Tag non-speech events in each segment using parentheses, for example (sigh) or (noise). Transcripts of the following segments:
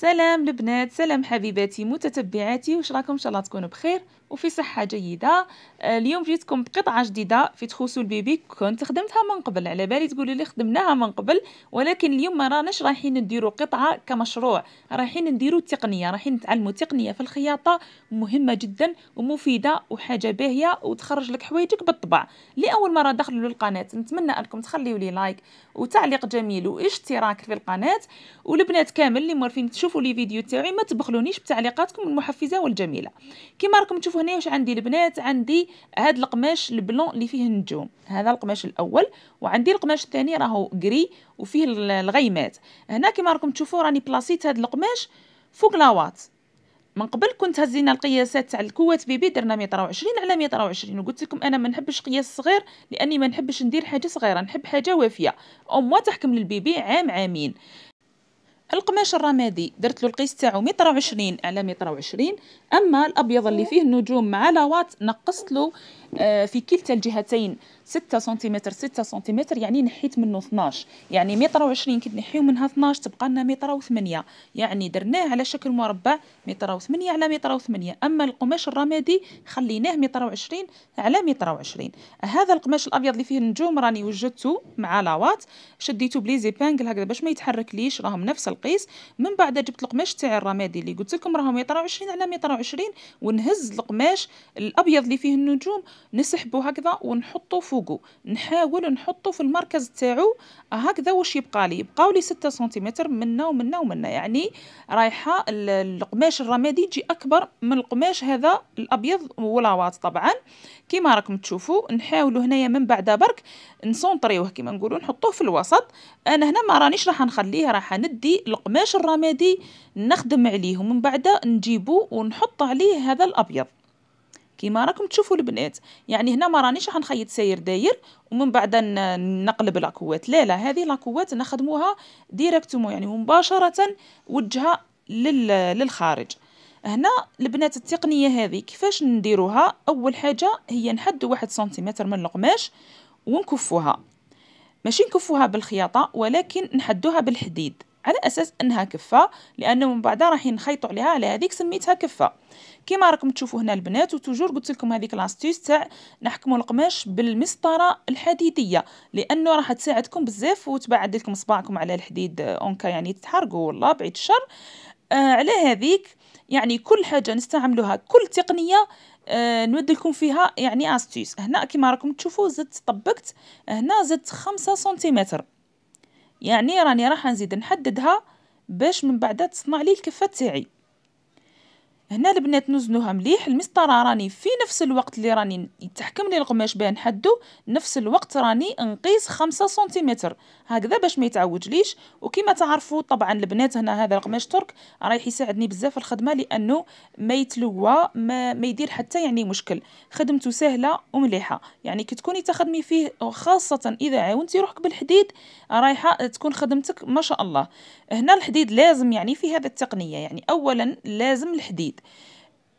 سلام البنات سلام حبيباتي متتبعاتي واش راكم ان شاء الله تكونوا بخير وفي صحه جيده آه، اليوم جيتكم بقطعه جديده في تخوسو البيبي كنت خدمتها من قبل على بالي تقولوا لي خدمناها من قبل ولكن اليوم ما راناش رايحين نديروا قطعه كمشروع رايحين نديروا تقنيه رايحين نتعلموا تقنيه في الخياطه مهمه جدا ومفيده وحاجه باهيه وتخرج لك حوايجك بالطبع لاول مره دخلوا للقناه نتمنى انكم تخليوا لي لايك وتعليق جميل واشتراك في القناه والبنات كامل اللي مورفين تشوفوا لي فيديو تاعي ما تبخلونيش بتعليقاتكم المحفزه والجميله كما راكم تشوفوا هنا واش عندي البنات عندي هذا القماش البلون اللي فيه النجوم هذا القماش الاول وعندي القماش الثاني راهو غري وفيه الغيمات هنا كما راكم تشوفوا راني بلاصيت هذا القماش فوق لاوات من قبل كنت هزينا القياسات تاع الكوات بيبي درنا 120 على 120 وقلت لكم انا ما نحبش قياس صغير لاني ما نحبش ندير حاجه صغيره نحب حاجه وافيه اموا تحكم للبيبي عام عامين القماش الرمادي درت له القيس تاعو متر وعشرين على متر وعشرين اما الابيض اللي فيه النجوم مع لواط نقصت له آه، في كلتا الجهتين ستة سنتيمتر ستة سنتيمتر يعني نحيت منه 12 يعني متر وعشرين كي تنحيو منها 12 تبقى لنا متر وثمانية يعني درناه على شكل مربع متر وثمانية على متر وثمانية اما القماش الرمادي خليناه متر وعشرين على متر وعشرين هذا القماش الابيض اللي فيه النجوم راني وجدته مع لواط شديته بليزي بانجل هكذا باش ما يتحركليش راهم نفس القيس من بعد جبت القماش تاع الرمادي اللي قلت لكم راهم متر 20 على متر 20 ونهز القماش الابيض اللي فيه النجوم نسحبه هكذا ونحطه فوقه نحاول نحطه في المركز تاعو هكذا واش يبقى لي يبقاو لي 6 سنتيمتر منا ومنا ومنا يعني رايحه القماش الرمادي يجي اكبر من القماش هذا الابيض ولاوات طبعا كيما راكم تشوفوا نحاولوا هنايا من بعد برك نسونطريوه كيما نقولوا نحطوه في الوسط انا هنا ما رانيش راح نخليه راح ندي القماش الرمادي نخدم عليه ومن بعد نجيبه ونحط عليه هذا الابيض كيما راكم تشوفوا البنات يعني هنا ما رانيش غنخيط ساير داير ومن بعد نقلب لاكوات لا لا هذه لاكوات نخدموها ديريكتومون يعني مباشره وجهها للخارج هنا البنات التقنيه هذه كيفاش نديروها اول حاجه هي نحد واحد سنتيمتر من القماش ونكفوها ماشي نكفوها بالخياطه ولكن نحدوها بالحديد على اساس انها كفه لانه من بعد راح نخيطوا عليها على هذيك سميتها كفه كما راكم تشوفوا هنا البنات وتجور قلت لكم هذيك لاستيس تاع نحكموا القماش بالمسطره الحديديه لانه راح تساعدكم بزاف وتبعد لكم صباعكم على الحديد اونكا يعني تحرقوا والله بعيد الشر آه على هذيك يعني كل حاجه نستعملوها كل تقنيه آه نود لكم فيها يعني استيس هنا كما راكم تشوفوا زدت طبقت هنا زدت خمسة سنتيمتر يعني راني راح نزيد نحددها باش من بعدها تصنع لي الكفه تاعي هنا البنات نزنوها مليح المسطره راني في نفس الوقت اللي راني يتحكم لي القماش باه نحدو نفس الوقت راني نقيس خمسة سنتيمتر هكذا باش ما يتعوجليش وكما تعرفوا طبعا البنات هنا هذا القماش ترك رايح يساعدني بزاف الخدمه لانه ما يتلوى ما, ما يدير حتى يعني مشكل خدمته سهله ومليحه يعني كي تكوني تخدمي فيه خاصه اذا عاونتي روحك بالحديد رايحه تكون خدمتك ما شاء الله هنا الحديد لازم يعني في هذا التقنيه يعني اولا لازم الحديد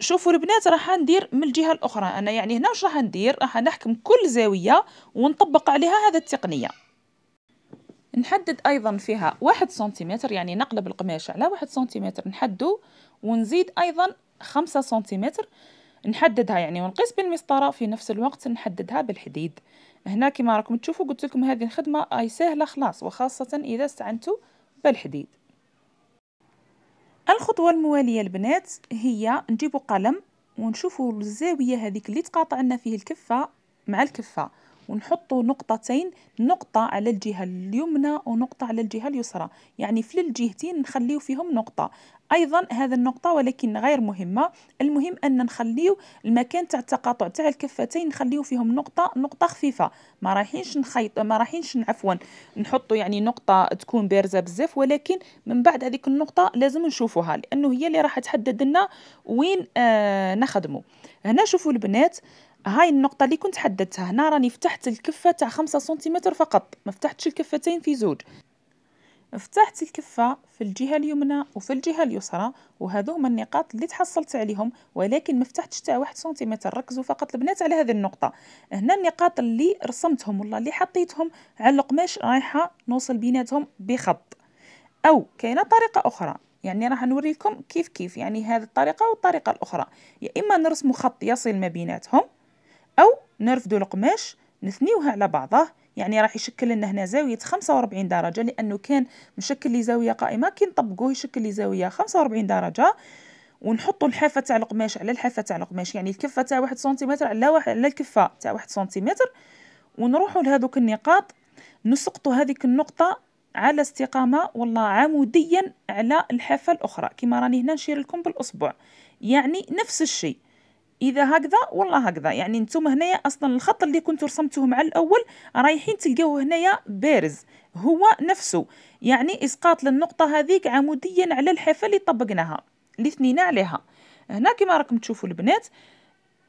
شوفوا البنات راح ندير من الجهه الاخرى انا يعني هنا واش راح ندير راح نحكم كل زاويه ونطبق عليها هذا التقنيه نحدد ايضا فيها واحد سنتيمتر يعني نقلب القماش على واحد سنتيمتر نحدو ونزيد ايضا خمسة سنتيمتر نحددها يعني ونقيس بالمسطره في نفس الوقت نحددها بالحديد هنا كما راكم تشوفوا قلت لكم هذه الخدمه اي سهله خلاص وخاصه اذا استعنتوا بالحديد الخطوة الموالية البنات هي نجيبو قلم ونشوفو الزاوية هذيك اللي تقاطعنا فيه الكفة مع الكفة ونحط نقطتين نقطة على الجهة اليمنى ونقطة على الجهة اليسرى يعني في الجهتين نخليو فيهم نقطة ايضا هذا النقطه ولكن غير مهمه المهم ان نخليو المكان تاع التقاطع تاع الكفتين نخليو فيهم نقطه نقطه خفيفه ما رايحينش نخيط ما رايحينش عفوا نحطوا يعني نقطه تكون بارزه بزاف ولكن من بعد هذيك النقطه لازم نشوفوها لانه هي اللي راح تحدد لنا وين آه نخدمو هنا شوفوا البنات هاي النقطة اللي كنت حددتها هنا راني فتحت الكفة تاع خمسة سنتيمتر فقط ما فتحتش الكفتين في زوج فتحت الكفة في الجهة اليمنى وفي الجهة اليسرى وهذو هما النقاط اللي تحصلت عليهم ولكن ما فتحتش تاع واحد سنتيمتر ركزوا فقط البنات على هذه النقطة هنا النقاط اللي رسمتهم والله اللي حطيتهم على القماش رايحة نوصل بيناتهم بخط أو كاينة طريقة أخرى يعني راح نوري لكم كيف كيف يعني هذه الطريقة والطريقة الأخرى يا إما نرسم خط يصل ما بيناتهم أو نرفدو القماش نثنيوها على بعضه يعني راح يشكل لنا هنا زاوية 45 درجة لأنه كان مشكل لي زاوية قائمة كي نطبقوه يشكل لي زاوية 45 درجة ونحطوا الحافة تاع القماش على الحافة تاع القماش يعني الكفة تاع واحد سنتيمتر على واحد على الكفة تاع واحد سنتيمتر ونروحوا لهذوك النقاط نسقطوا هذيك النقطة على استقامة والله عموديا على الحافة الأخرى كما راني هنا نشير لكم بالأصبع يعني نفس الشيء اذا هكذا والله هكذا يعني نتوما هنايا اصلا الخط اللي كنتو رسمتوه مع الاول رايحين تلقاوه هنايا بارز هو نفسه يعني اسقاط للنقطه هذيك عموديا على الحافه اللي طبقناها اللي ثنينا عليها هنا كما راكم تشوفوا البنات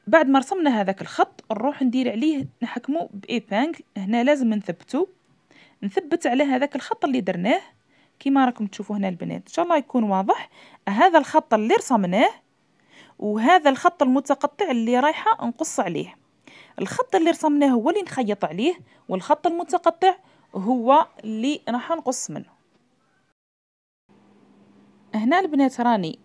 بعد ما رسمنا هذاك الخط نروح ندير عليه نحكمو بايبانغ هنا لازم نثبتو نثبت على هذاك الخط اللي درناه كما راكم تشوفوا هنا البنات ان شاء الله يكون واضح هذا الخط اللي رسمناه وهذا الخط المتقطع اللي رايحة نقص عليه الخط اللي رسمناه هو اللي نخيط عليه والخط المتقطع هو اللي راح نقص منه هنا البنات راني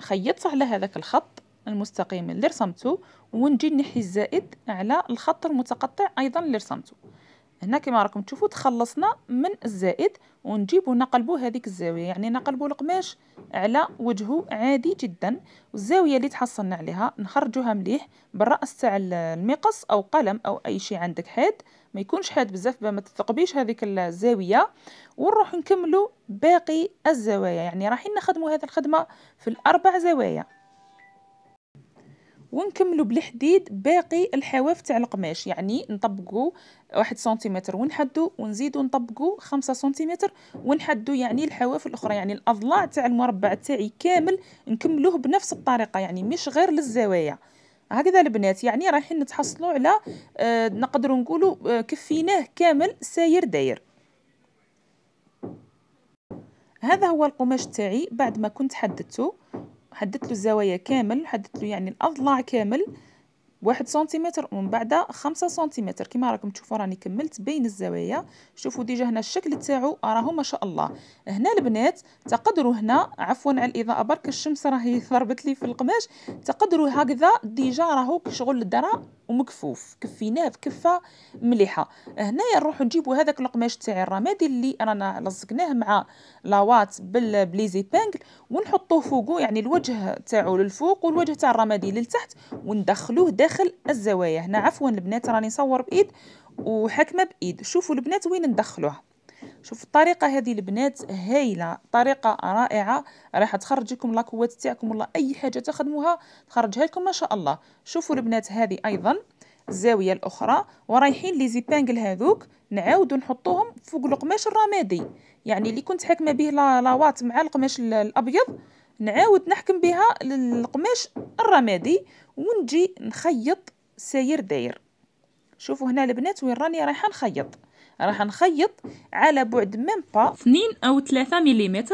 خيطت على هذاك الخط المستقيم اللي رسمته ونجي نحي الزائد على الخط المتقطع ايضا اللي رسمته هنا كما راكم تشوفوا تخلصنا من الزائد ونجيبو نقلبو هذيك الزاويه يعني نقلبو القماش على وجهه عادي جدا والزاويه اللي تحصلنا عليها نخرجوها مليح بالراس تاع المقص او قلم او اي شيء عندك حاد ما يكونش حاد بزاف باه ما تثقبيش هذيك الزاويه ونروح نكملو باقي الزوايا يعني رايحين نخدمو هذه الخدمه في الاربع زوايا ونكملوا بالحديد باقي الحواف تاع القماش يعني نطبقوا واحد سنتيمتر ونحدوا ونزيدوا نطبقوا خمسة سنتيمتر ونحدوا يعني الحواف الاخرى يعني الاضلاع تاع المربع تاعي كامل نكملوه بنفس الطريقه يعني مش غير للزوايا هكذا البنات يعني رايحين نتحصلوا على آه نقدروا نقولوا آه كفيناه كامل ساير داير هذا هو القماش تاعي بعد ما كنت حددته حددت له الزوايا كامل حددت له يعني الاضلاع كامل واحد سنتيمتر ومن بعد خمسة سنتيمتر كما راكم تشوفوا راني كملت بين الزوايا شوفوا ديجا هنا الشكل تاعو راهو ما شاء الله هنا البنات تقدروا هنا عفوا على الاضاءه برك الشمس راهي ضربت (laughs) لي في القماش تقدروا هكذا ديجا راهو شغل الدرا ومكفوف كفيناه بكفه مليحه هنايا نروحو نجيبو هذاك القماش تاع الرمادي اللي رانا لصقناه مع لاوات بالبليزي بانكل ونحطوه فوقو يعني الوجه تاعو للفوق والوجه تاع الرمادي للتحت وندخلوه داخل الزوايا هنا عفوا البنات راني نصور بايد وحكمه بايد شوفوا البنات وين ندخلوه شوف الطريقه هذه البنات هايله طريقه رائعه راح تخرج لكم لاكوات تاعكم ولا اي حاجه تخدموها تخرجها لكم ما شاء الله شوفوا البنات هذه ايضا الزاويه الاخرى ورايحين لي زيبانغل هذوك نعاودو نحطوهم فوق القماش الرمادي يعني اللي كنت حاكمه به لاوات مع القماش الابيض نعاود نحكم بها للقماش الرمادي ونجي نخيط ساير داير شوفوا هنا البنات وين راني رايحه نخيط راح نخيط على بعد ميم با 2 او 3 ملم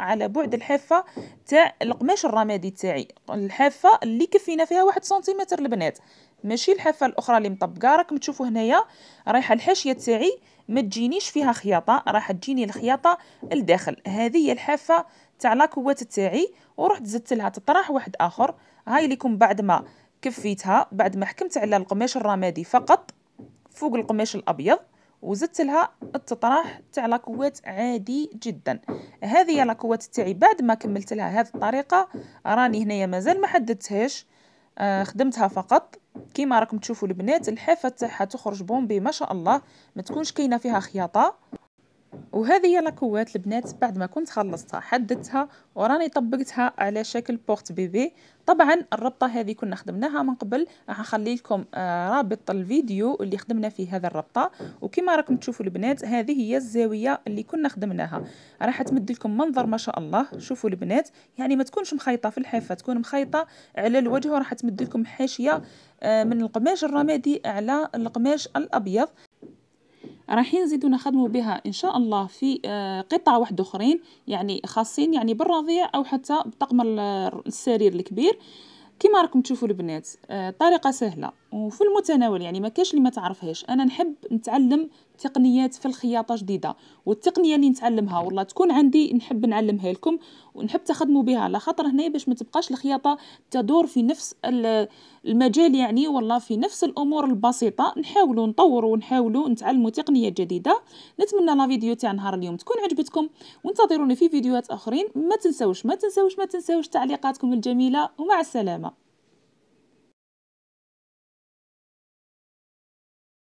على بعد الحافه تاع القماش الرمادي تاعي الحافه اللي كفينا فيها واحد سنتيمتر البنات ماشي الحافه الاخرى اللي مطبقه راكم تشوفوا هنايا رايحه الحاشيه تاعي ما تجينيش فيها خياطه راح تجيني الخياطه لداخل هذه هي الحافه تاع لاكوات تاعي ورحت زدت لها تطرح واحد اخر هاي لكم بعد ما كفيتها بعد ما حكمت على القماش الرمادي فقط فوق القماش الابيض وزدت لها التطراح تاع لاكوات عادي جدا هذه هي لاكوات تاعي بعد ما كملت لها هذه الطريقه راني هنايا مازال ما حددتهاش آه خدمتها فقط كيما راكم تشوفوا البنات الحافه تاعها تخرج بومبي ما شاء الله ما تكونش كاينه فيها خياطه وهذه هي لاكوات البنات بعد ما كنت خلصتها حددتها وراني طبقتها على شكل بورت بيبي طبعا الربطه هذه كنا خدمناها من قبل راح نخلي لكم آه، رابط الفيديو اللي خدمنا فيه هذا الربطه وكما راكم تشوفوا البنات هذه هي الزاويه اللي كنا خدمناها راح تمد لكم منظر ما شاء الله شوفوا البنات يعني ما تكونش مخيطه في الحافه تكون مخيطه على الوجه وراح تمد لكم حاشيه آه، من القماش الرمادي على القماش الابيض رايحين نزيدو نخدمو بها ان شاء الله في آه، قطع واحد اخرين يعني خاصين يعني بالرضيع او حتى بطقم السرير الكبير كما راكم تشوفوا البنات آه، طريقه سهله وفي المتناول يعني ما كاش اللي ما تعرفهاش انا نحب نتعلم تقنيات في الخياطه جديده والتقنيه اللي نتعلمها والله تكون عندي نحب نعلمها لكم ونحب تخدموا بها على خاطر هنا باش ما تبقاش الخياطه تدور في نفس المجال يعني والله في نفس الامور البسيطه نحاولوا نطوروا ونحاولوا نتعلموا تقنيات جديده نتمنى لا فيديو تاع نهار اليوم تكون عجبتكم وانتظروني في فيديوهات اخرين ما تنساوش ما تنساوش ما تنساوش تعليقاتكم الجميله ومع السلامه